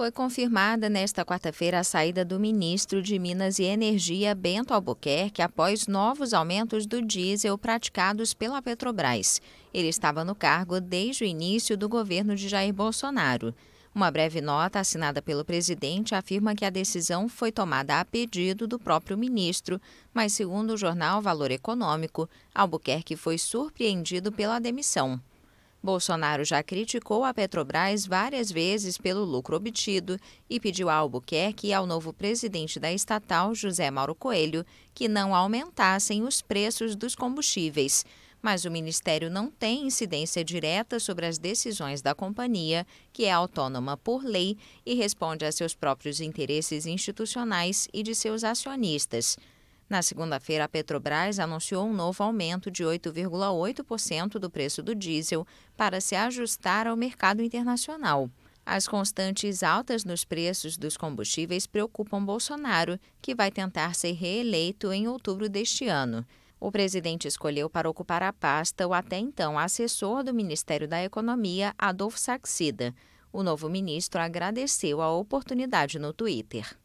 Foi confirmada nesta quarta-feira a saída do ministro de Minas e Energia, Bento Albuquerque, após novos aumentos do diesel praticados pela Petrobras. Ele estava no cargo desde o início do governo de Jair Bolsonaro. Uma breve nota assinada pelo presidente afirma que a decisão foi tomada a pedido do próprio ministro, mas, segundo o jornal Valor Econômico, Albuquerque foi surpreendido pela demissão. Bolsonaro já criticou a Petrobras várias vezes pelo lucro obtido e pediu a Albuquerque e ao novo presidente da estatal, José Mauro Coelho, que não aumentassem os preços dos combustíveis. Mas o ministério não tem incidência direta sobre as decisões da companhia, que é autônoma por lei e responde a seus próprios interesses institucionais e de seus acionistas. Na segunda-feira, a Petrobras anunciou um novo aumento de 8,8% do preço do diesel para se ajustar ao mercado internacional. As constantes altas nos preços dos combustíveis preocupam Bolsonaro, que vai tentar ser reeleito em outubro deste ano. O presidente escolheu para ocupar a pasta o até então assessor do Ministério da Economia, Adolfo Saxida. O novo ministro agradeceu a oportunidade no Twitter.